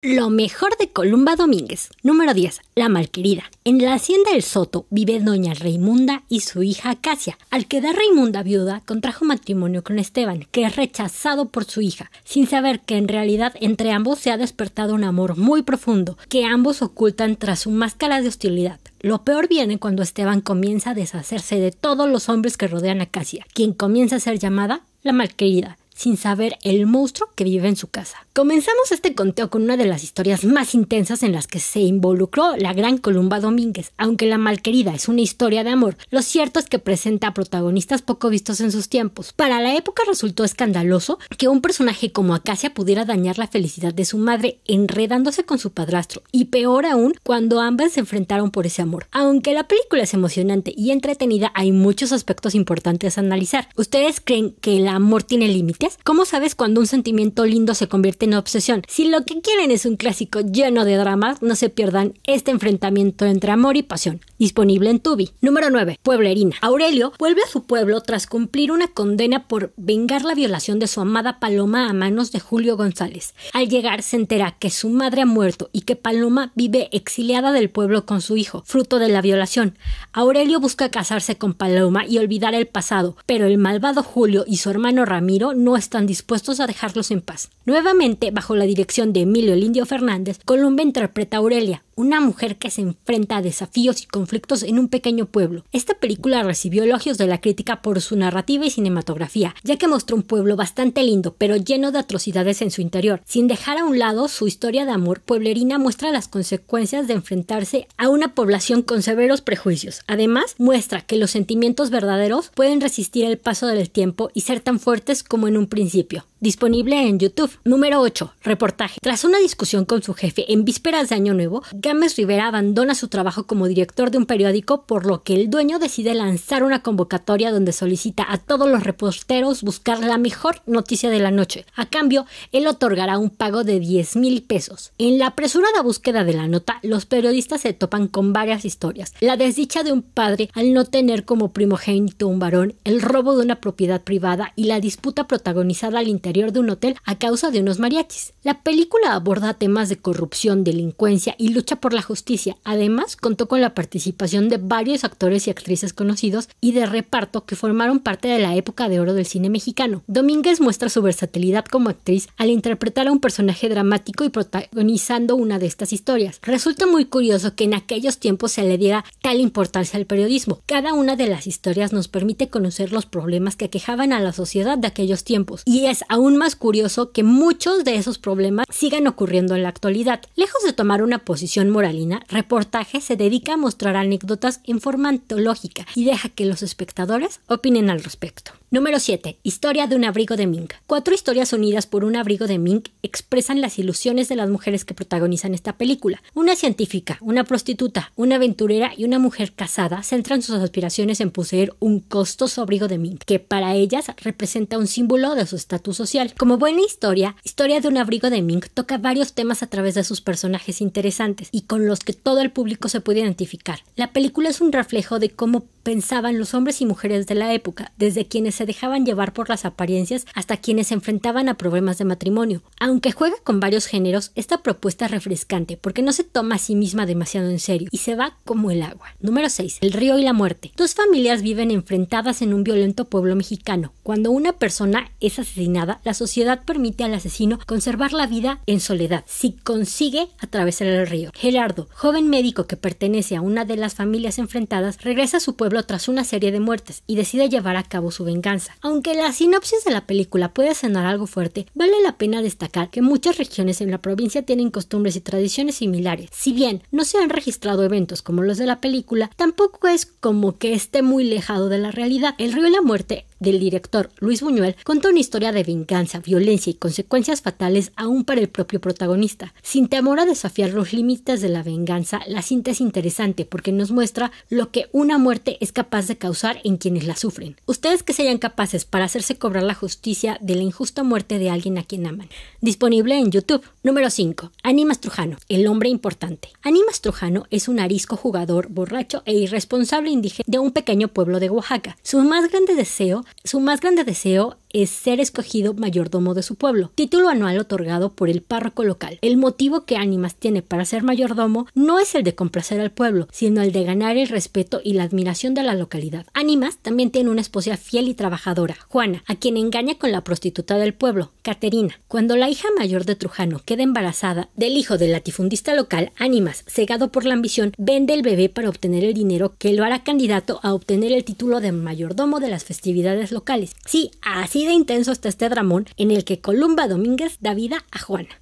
Lo mejor de Columba Domínguez. Número 10. La malquerida. En la hacienda del Soto vive doña Raimunda y su hija Acacia. Al quedar Raimunda viuda, contrajo matrimonio con Esteban, que es rechazado por su hija, sin saber que en realidad entre ambos se ha despertado un amor muy profundo, que ambos ocultan tras su máscara de hostilidad. Lo peor viene cuando Esteban comienza a deshacerse de todos los hombres que rodean a Acacia, quien comienza a ser llamada la malquerida sin saber el monstruo que vive en su casa. Comenzamos este conteo con una de las historias más intensas en las que se involucró la gran Columba Domínguez. Aunque La Malquerida es una historia de amor, lo cierto es que presenta protagonistas poco vistos en sus tiempos. Para la época resultó escandaloso que un personaje como Acacia pudiera dañar la felicidad de su madre enredándose con su padrastro, y peor aún cuando ambas se enfrentaron por ese amor. Aunque la película es emocionante y entretenida, hay muchos aspectos importantes a analizar. ¿Ustedes creen que el amor tiene límite? ¿Cómo sabes cuando un sentimiento lindo se convierte en obsesión? Si lo que quieren es un clásico lleno de dramas, no se pierdan este enfrentamiento entre amor y pasión disponible en Tubi. Número 9. Pueblerina. Aurelio vuelve a su pueblo tras cumplir una condena por vengar la violación de su amada Paloma a manos de Julio González. Al llegar se entera que su madre ha muerto y que Paloma vive exiliada del pueblo con su hijo, fruto de la violación. Aurelio busca casarse con Paloma y olvidar el pasado, pero el malvado Julio y su hermano Ramiro no están dispuestos a dejarlos en paz. Nuevamente, bajo la dirección de Emilio Lindio Fernández, Columba interpreta a Aurelia, una mujer que se enfrenta a desafíos y conflictos en un pequeño pueblo. Esta película recibió elogios de la crítica por su narrativa y cinematografía, ya que mostró un pueblo bastante lindo, pero lleno de atrocidades en su interior. Sin dejar a un lado su historia de amor pueblerina muestra las consecuencias de enfrentarse a una población con severos prejuicios. Además, muestra que los sentimientos verdaderos pueden resistir el paso del tiempo y ser tan fuertes como en un principio disponible en YouTube. Número 8. Reportaje. Tras una discusión con su jefe en vísperas de Año Nuevo, Gámez Rivera abandona su trabajo como director de un periódico, por lo que el dueño decide lanzar una convocatoria donde solicita a todos los reporteros buscar la mejor noticia de la noche. A cambio, él otorgará un pago de 10 mil pesos. En la apresurada búsqueda de la nota, los periodistas se topan con varias historias. La desdicha de un padre al no tener como primogénito un varón, el robo de una propiedad privada y la disputa protagonizada al interior de un hotel a causa de unos mariachis. La película aborda temas de corrupción, delincuencia y lucha por la justicia. Además, contó con la participación de varios actores y actrices conocidos y de reparto que formaron parte de la época de oro del cine mexicano. Domínguez muestra su versatilidad como actriz al interpretar a un personaje dramático y protagonizando una de estas historias. Resulta muy curioso que en aquellos tiempos se le diera tal importancia al periodismo. Cada una de las historias nos permite conocer los problemas que aquejaban a la sociedad de aquellos tiempos y es aún más curioso que muchos de esos problemas sigan ocurriendo en la actualidad. Lejos de tomar una posición moralina, reportaje se dedica a mostrar anécdotas en forma antológica y deja que los espectadores opinen al respecto. Número 7. Historia de un abrigo de mink. Cuatro historias unidas por un abrigo de mink expresan las ilusiones de las mujeres que protagonizan esta película. Una científica, una prostituta, una aventurera y una mujer casada centran sus aspiraciones en poseer un costoso abrigo de mink, que para ellas representa un símbolo de su estatus social como buena historia, Historia de un abrigo de Mink toca varios temas a través de sus personajes interesantes y con los que todo el público se puede identificar. La película es un reflejo de cómo pensaban los hombres y mujeres de la época, desde quienes se dejaban llevar por las apariencias hasta quienes se enfrentaban a problemas de matrimonio. Aunque juega con varios géneros, esta propuesta es refrescante porque no se toma a sí misma demasiado en serio y se va como el agua. Número 6. El río y la muerte. Dos familias viven enfrentadas en un violento pueblo mexicano. Cuando una persona es asesinada, la sociedad permite al asesino conservar la vida en soledad, si consigue atravesar el río. Gerardo, joven médico que pertenece a una de las familias enfrentadas, regresa a su pueblo tras una serie de muertes y decide llevar a cabo su venganza. Aunque la sinopsis de la película puede sonar algo fuerte, vale la pena destacar que muchas regiones en la provincia tienen costumbres y tradiciones similares. Si bien no se han registrado eventos como los de la película, tampoco es como que esté muy lejado de la realidad. El río de la muerte del director Luis Buñuel contó una historia de venganza, violencia y consecuencias fatales aún para el propio protagonista. Sin temor a desafiar los límites de la venganza, la cinta es interesante porque nos muestra lo que una muerte es capaz de causar en quienes la sufren. Ustedes que sean capaces para hacerse cobrar la justicia de la injusta muerte de alguien a quien aman. Disponible en YouTube. Número 5. Animas Trujano, el hombre importante. Animas Trujano es un arisco jugador, borracho e irresponsable indígena de un pequeño pueblo de Oaxaca. Su más grande deseo su más grande deseo es ser escogido mayordomo de su pueblo, título anual otorgado por el párroco local. El motivo que Ánimas tiene para ser mayordomo no es el de complacer al pueblo, sino el de ganar el respeto y la admiración de la localidad. Ánimas también tiene una esposa fiel y trabajadora, Juana, a quien engaña con la prostituta del pueblo, Caterina. Cuando la hija mayor de Trujano queda embarazada del hijo del latifundista local, Ánimas, cegado por la ambición, vende el bebé para obtener el dinero que lo hará candidato a obtener el título de mayordomo de las festividades locales. Sí, así vida intenso está este dramón en el que Columba Domínguez da vida a Juana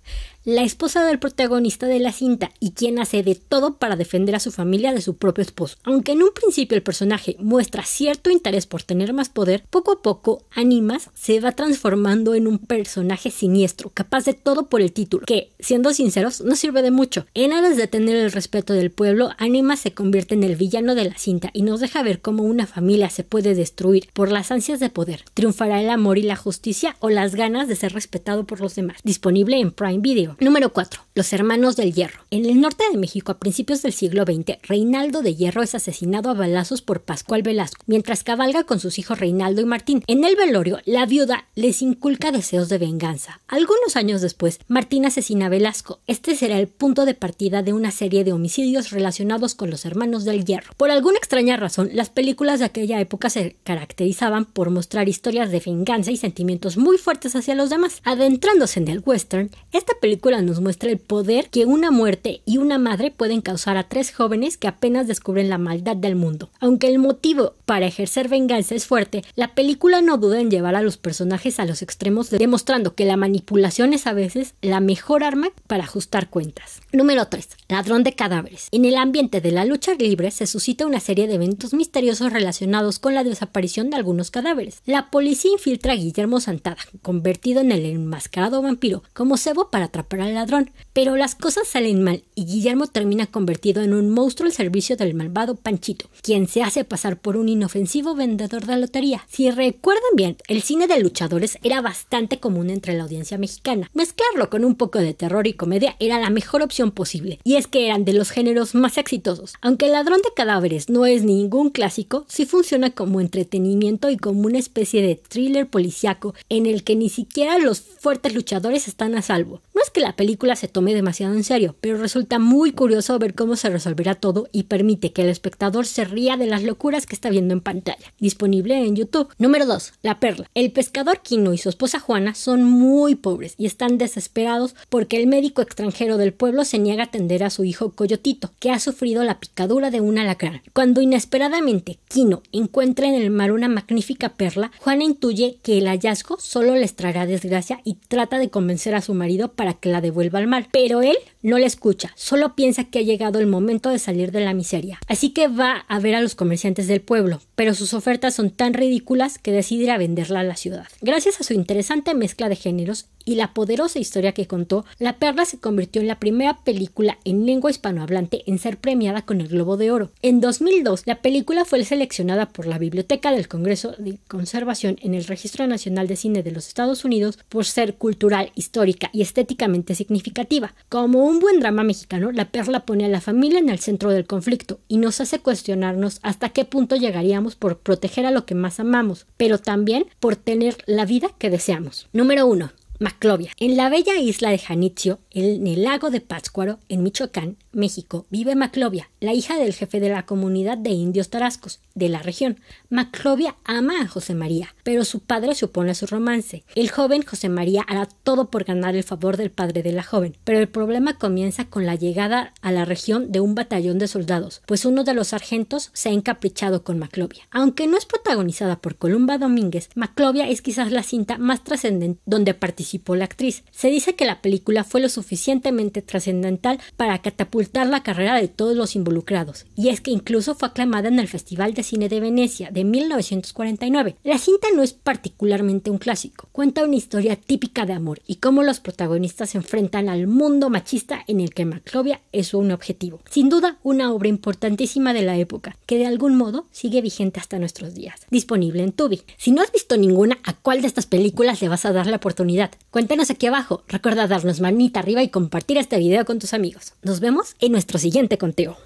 la esposa del protagonista de la cinta y quien hace de todo para defender a su familia de su propio esposo. Aunque en un principio el personaje muestra cierto interés por tener más poder, poco a poco Animas se va transformando en un personaje siniestro, capaz de todo por el título, que, siendo sinceros, no sirve de mucho. En aras de tener el respeto del pueblo, Animas se convierte en el villano de la cinta y nos deja ver cómo una familia se puede destruir por las ansias de poder. ¿Triunfará el amor y la justicia o las ganas de ser respetado por los demás? Disponible en Prime Video. Número 4. Los hermanos del Hierro. En el norte de México, a principios del siglo XX, Reinaldo de Hierro es asesinado a balazos por Pascual Velasco, mientras cabalga con sus hijos Reinaldo y Martín. En el velorio, la viuda les inculca deseos de venganza. Algunos años después, Martín asesina a Velasco. Este será el punto de partida de una serie de homicidios relacionados con los hermanos del Hierro. Por alguna extraña razón, las películas de aquella época se caracterizaban por mostrar historias de venganza y sentimientos muy fuertes hacia los demás. Adentrándose en el western, esta película nos muestra el poder que una muerte y una madre pueden causar a tres jóvenes que apenas descubren la maldad del mundo. Aunque el motivo para ejercer venganza es fuerte, la película no duda en llevar a los personajes a los extremos, demostrando que la manipulación es a veces la mejor arma para ajustar cuentas. Número 3. Ladrón de cadáveres. En el ambiente de la lucha libre se suscita una serie de eventos misteriosos relacionados con la desaparición de algunos cadáveres. La policía infiltra a Guillermo Santada, convertido en el enmascarado vampiro, como cebo para atrapar para el ladrón, pero las cosas salen mal y Guillermo termina convertido en un monstruo al servicio del malvado Panchito, quien se hace pasar por un inofensivo vendedor de lotería. Si recuerdan bien, el cine de luchadores era bastante común entre la audiencia mexicana. Mezclarlo con un poco de terror y comedia era la mejor opción posible, y es que eran de los géneros más exitosos. Aunque el ladrón de cadáveres no es ningún clásico, sí funciona como entretenimiento y como una especie de thriller policiaco en el que ni siquiera los fuertes luchadores están a salvo. No es que la película se tome demasiado en serio, pero resulta muy curioso ver cómo se resolverá todo y permite que el espectador se ría de las locuras que está viendo en pantalla. Disponible en YouTube. Número 2. La perla. El pescador Kino y su esposa Juana son muy pobres y están desesperados porque el médico extranjero del pueblo se niega a atender a su hijo Coyotito, que ha sufrido la picadura de un alacrán. Cuando inesperadamente Kino encuentra en el mar una magnífica perla, Juana intuye que el hallazgo solo les traerá desgracia y trata de convencer a su marido para que la devuelva al mal. Pero él no le escucha, solo piensa que ha llegado el momento de salir de la miseria. Así que va a ver a los comerciantes del pueblo, pero sus ofertas son tan ridículas que decide venderla a la ciudad. Gracias a su interesante mezcla de géneros y la poderosa historia que contó, La Perla se convirtió en la primera película en lengua hispanohablante en ser premiada con el Globo de Oro. En 2002, la película fue seleccionada por la Biblioteca del Congreso de Conservación en el Registro Nacional de Cine de los Estados Unidos por ser cultural, histórica y estéticamente significativa, como un buen drama mexicano, la perla pone a la familia en el centro del conflicto y nos hace cuestionarnos hasta qué punto llegaríamos por proteger a lo que más amamos, pero también por tener la vida que deseamos. Número 1. Maclovia. En la bella isla de Janitzio, en el lago de Pátzcuaro, en Michoacán, México, vive Maclovia, la hija del jefe de la comunidad de indios tarascos de la región. Maclovia ama a José María, pero su padre se opone a su romance. El joven José María hará todo por ganar el favor del padre de la joven, pero el problema comienza con la llegada a la región de un batallón de soldados, pues uno de los sargentos se ha encaprichado con Maclovia. Aunque no es protagonizada por Columba Domínguez, Maclovia es quizás la cinta más trascendente donde participó la actriz. Se dice que la película fue lo suficientemente trascendental para catapultar la carrera de todos los involucrados, y es que incluso fue aclamada en el Festival de Cine de Venecia de 1949. La cinta no es particularmente un clásico, cuenta una historia típica de amor y cómo los protagonistas se enfrentan al mundo machista en el que Maclovia es un objetivo. Sin duda, una obra importantísima de la época, que de algún modo sigue vigente hasta nuestros días. Disponible en Tubi. Si no has visto ninguna, ¿a cuál de estas películas le vas a dar la oportunidad? Cuéntanos aquí abajo. Recuerda darnos manita arriba y compartir este video con tus amigos. Nos vemos en nuestro siguiente conteo.